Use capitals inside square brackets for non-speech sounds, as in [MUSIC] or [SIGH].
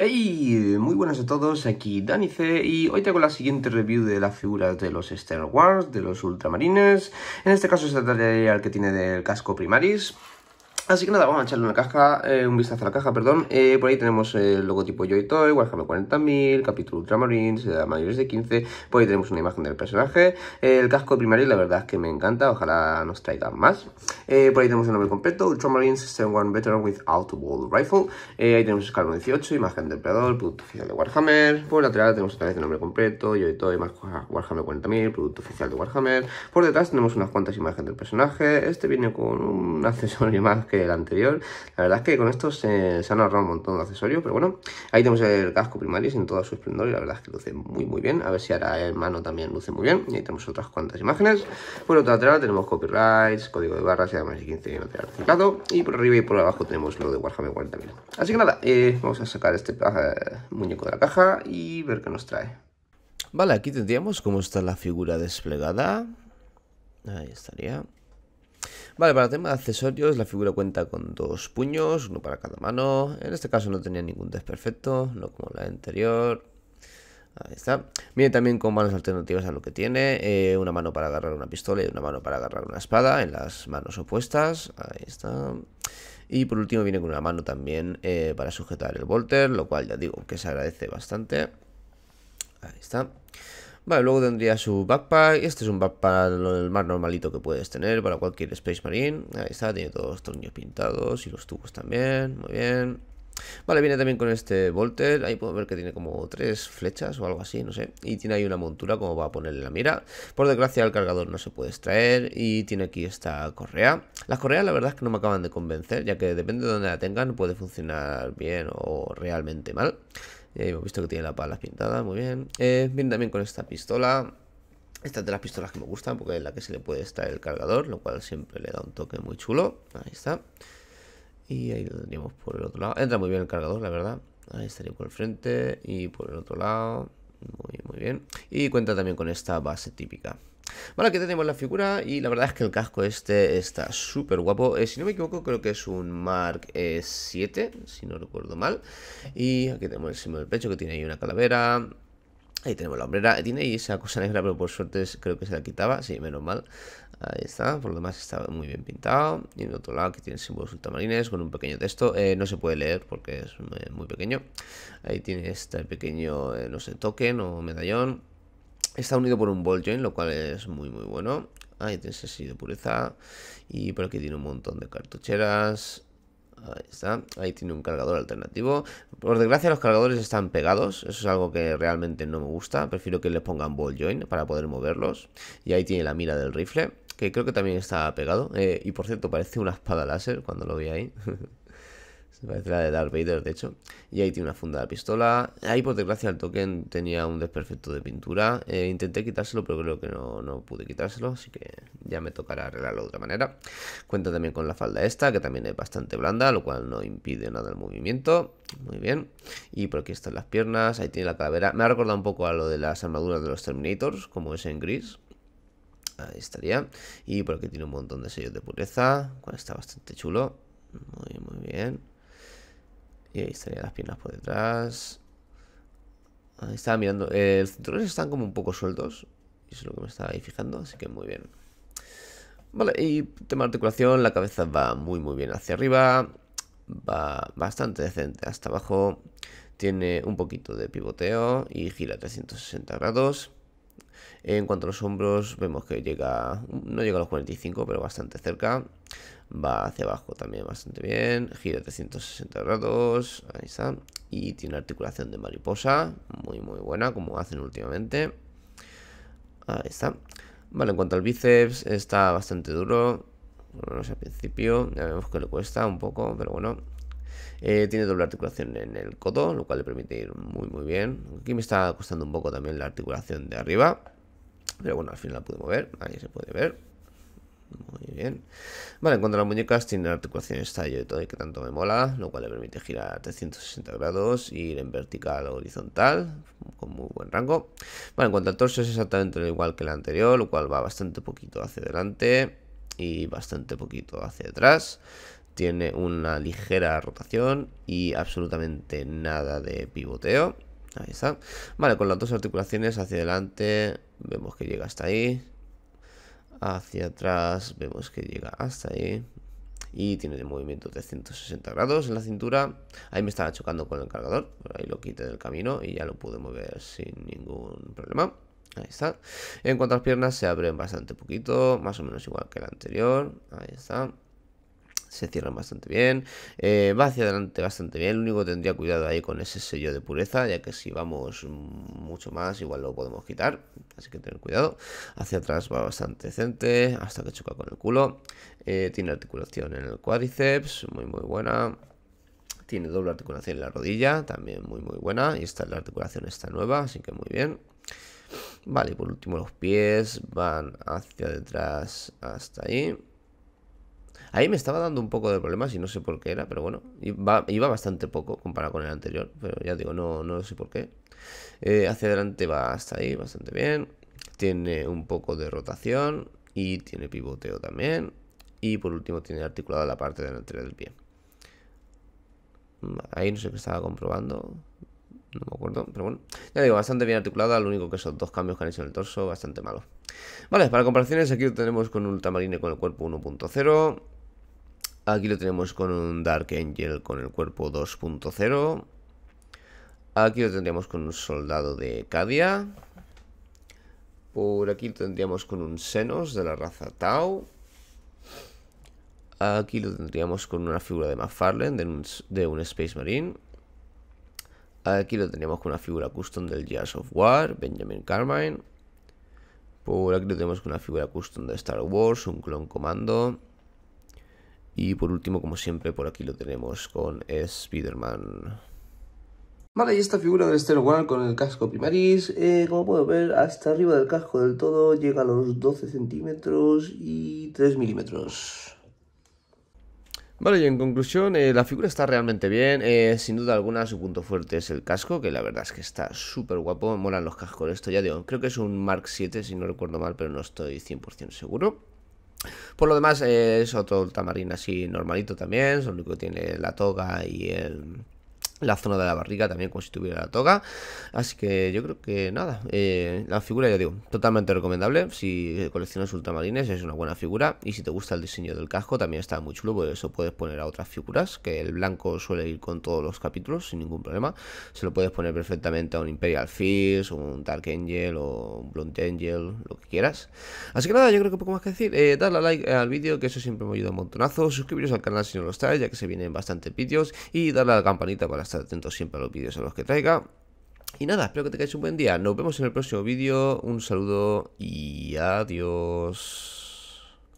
Hey, muy buenas a todos, aquí Dani C y hoy tengo la siguiente review de las figuras de los Star Wars, de los Ultramarines, en este caso se trataría el que tiene del casco Primaris, Así que nada, vamos a echarle una caja, eh, un vistazo a la caja, perdón. Eh, por ahí tenemos el logotipo Joy Toy, Warhammer 40.000, capítulo Ultramarines, mayores de 15. Por ahí tenemos una imagen del personaje. el casco primario, la verdad es que me encanta, ojalá nos traigan más. Eh, por ahí tenemos el nombre completo, Ultramarines 7-1 Veteran Without Wall ball Rifle. ahí tenemos escalón 18, imagen del predador, producto oficial de Warhammer. Por lateral tenemos otra vez el nombre completo, Joy Toy, más Warhammer 40.000, producto oficial de Warhammer. Por detrás tenemos unas cuantas imágenes del personaje. Este viene con un accesorio [LAUGHS] más que el anterior. La verdad es que con esto se, han ahorrado un montón de accesorios, pero bueno, ahí tenemos el casco primaris en todo su esplendor y la verdad es que luce muy muy bien. A ver si ahora el mano también luce muy bien. Y ahí tenemos otras cuantas imágenes. Por otra lado tenemos copyrights, código de barras y además 15 material reciclado. Y por arriba y por abajo tenemos lo de Warhammer 40.000. Así que nada, eh, vamos a sacar este eh, muñeco de la caja y ver qué nos trae. Vale, aquí tendríamos cómo está la figura desplegada. Ahí estaría. Vale, para el tema de accesorios, la figura cuenta con dos puños, uno para cada mano. En este caso no tenía ningún desperfecto, no como la anterior. Ahí está. Viene también con manos alternativas a lo que tiene. Eh, una mano para agarrar una pistola y una mano para agarrar una espada en las manos opuestas. Ahí está. Y por último viene con una mano también eh, para sujetar el volter, lo cual ya digo que se agradece bastante. Ahí está. Vale, luego tendría su backpack. Este es un backpack el más normalito que puedes tener para cualquier Space Marine. Ahí está, tiene todos los tornillos pintados y los tubos también. Muy bien. Vale, viene también con este Volter. Ahí puedo ver que tiene como tres flechas o algo así, no sé. Y tiene ahí una montura como va a ponerle la mira. Por desgracia el cargador no se puede extraer. Y tiene aquí esta correa. Las correas la verdad es que no me acaban de convencer, ya que depende de donde la tengan puede funcionar bien o realmente mal hemos visto que tiene la pala pintada, muy bien. Eh, viene también con esta pistola. Esta es de las pistolas que me gustan porque es la que se le puede estar el cargador, lo cual siempre le da un toque muy chulo. Ahí está. Y ahí lo tendríamos por el otro lado. Entra muy bien el cargador, la verdad. Ahí estaría por el frente y por el otro lado. Muy, muy bien. Y cuenta también con esta base típica. Bueno, aquí tenemos la figura y la verdad es que el casco este está súper guapo. Eh, si no me equivoco, creo que es un Mark 7, e si no recuerdo mal. Y aquí tenemos el símbolo del pecho que tiene ahí una calavera. Ahí tenemos la hombrera. Tiene ahí esa cosa negra, pero por suerte creo que se la quitaba. Sí, menos mal. Ahí está, por lo demás está muy bien pintado. Y en otro lado que tiene símbolos ultramarines con un pequeño texto. Eh, no se puede leer porque es eh, muy pequeño. Ahí tiene este pequeño, no sé, token o medallón. Está unido por un ball join, lo cual es muy muy bueno. Ahí tiene ese de pureza. Y por aquí tiene un montón de cartucheras. Ahí está, ahí tiene un cargador alternativo. Por desgracia los cargadores están pegados, eso es algo que realmente no me gusta. Prefiero que le pongan ball joint para poder moverlos. Y ahí tiene la mira del rifle, que creo que también está pegado. Eh, y por cierto, parece una espada láser cuando lo vi ahí. [LAUGHS] Se parece la de Darth Vader, de hecho. Y ahí tiene una funda de pistola. Ahí, por desgracia, el token tenía un desperfecto de pintura. Eh, intenté quitárselo, pero creo que no, pude quitárselo. Así que ya me tocará arreglarlo de otra manera. Cuenta también con la falda esta, que también es bastante blanda, lo cual no impide nada el movimiento. Muy bien. Y por aquí están las piernas. Ahí tiene la calavera. Me ha recordado un poco a lo de las armaduras de los Terminators, como es en gris. Ahí estaría. Y por aquí tiene un montón de sellos de pureza, cual está bastante chulo. Muy, muy bien. Y ahí estarían las piernas por detrás. Ahí estaba mirando. el eh, los están como un poco sueltos. eso es lo que me estaba ahí fijando, así que muy bien. Vale, y tema de articulación, la cabeza va muy muy bien hacia arriba. Va bastante decente hasta abajo. Tiene un poquito de pivoteo y gira 360 grados. En cuanto a los hombros, vemos que llega, no llega a los 45, pero bastante cerca. Va hacia abajo también bastante bien. Gira 360 grados. Ahí está. Y tiene articulación de mariposa. Muy, muy buena, como hacen últimamente. Ahí está. Vale, en cuanto al bíceps, está bastante duro. no sé, al principio ya vemos que le cuesta un poco, pero bueno. Eh, tiene doble articulación en el codo, lo cual le permite ir muy muy bien. Aquí me está costando un poco también la articulación de arriba. Pero bueno, al final la pude mover, ahí se puede ver. Muy bien. Vale, en cuanto a las muñecas, tiene articulación estallo y todo, y que tanto me mola, lo cual le permite girar 360 grados, ir en vertical o horizontal, con muy buen rango. Vale, en cuanto al torso es exactamente lo igual que el anterior, lo cual va bastante poquito hacia delante y bastante poquito hacia atrás. Tiene una ligera rotación y absolutamente nada de pivoteo. Ahí está. Vale, con las dos articulaciones hacia adelante vemos que llega hasta ahí. Hacia atrás vemos que llega hasta ahí. Y tiene el movimiento 360 grados en la cintura. Ahí me estaba chocando con el cargador. ahí lo quité del camino y ya lo pude mover sin ningún problema. Ahí está. En cuanto a las piernas se abren bastante poquito. Más o menos igual que el anterior. Ahí está se cierran bastante bien, eh, va hacia adelante bastante bien, lo único que tendría cuidado ahí con ese sello de pureza, ya que si vamos mucho más igual lo podemos quitar, así que tener cuidado, hacia atrás va bastante decente, hasta que choca con el culo, eh, tiene articulación en el cuádriceps, muy muy buena, tiene doble articulación en la rodilla, también muy muy buena, y esta la articulación está nueva, así que muy bien. Vale, y por último los pies van hacia detrás hasta ahí. Ahí me estaba dando un poco de problemas y no sé por qué era, pero bueno, iba, bastante poco comparado con el anterior, pero ya digo, no, no sé por qué. Eh, hacia adelante va hasta ahí bastante bien, tiene un poco de rotación y tiene pivoteo también. Y por último tiene articulada la parte delantera del pie. Ahí no sé qué estaba comprobando. No me acuerdo, pero bueno. Ya digo, bastante bien articulada. Lo único que son dos cambios que han hecho en el torso, bastante malo. Vale, para comparaciones, aquí lo tenemos con un Ultramarine con el cuerpo 1.0. Aquí lo tenemos con un Dark Angel con el cuerpo 2.0. Aquí lo tendríamos con un soldado de Cadia. Por aquí lo tendríamos con un Senos de la raza Tau. Aquí lo tendríamos con una figura de McFarlane de un, de un Space Marine. Aquí lo tendríamos con una figura custom del Jazz of War, Benjamin Carmine. Por aquí lo tenemos con una figura custom de Star Wars, un clon comando. Y por último, como siempre, por aquí lo tenemos con Spider-Man. Vale, y esta figura del Star One con el casco primaris, eh, como puedo ver, hasta arriba del casco del todo llega a los 12 centímetros y 3 milímetros. Vale, y en conclusión, eh, la figura está realmente bien. Eh, sin duda alguna, su punto fuerte es el casco, que la verdad es que está súper guapo. Molan los cascos, esto ya digo. Creo que es un Mark VII si no recuerdo mal, pero no estoy 100% seguro. Por lo demás, eh, es otro ultramarín así normalito también, solo que tiene la toga y el la zona de la barriga también como si tuviera la toga así que yo creo que nada eh, la figura ya digo totalmente recomendable si coleccionas ultramarines es una buena figura y si te gusta el diseño del casco también está muy chulo por pues eso puedes poner a otras figuras que el blanco suele ir con todos los capítulos sin ningún problema se lo puedes poner perfectamente a un Imperial Fist un Dark Angel o un Blunt Angel lo que quieras así que nada yo creo que poco más que decir eh, darle like al vídeo que eso siempre me ayuda un montonazo suscribiros al canal si no lo estáis ya que se vienen bastantes vídeos y darle a la campanita para estar atentos siempre a los vídeos a los que traiga. Y nada, espero que tengáis un buen día. Nos vemos en el próximo vídeo. Un saludo y adiós.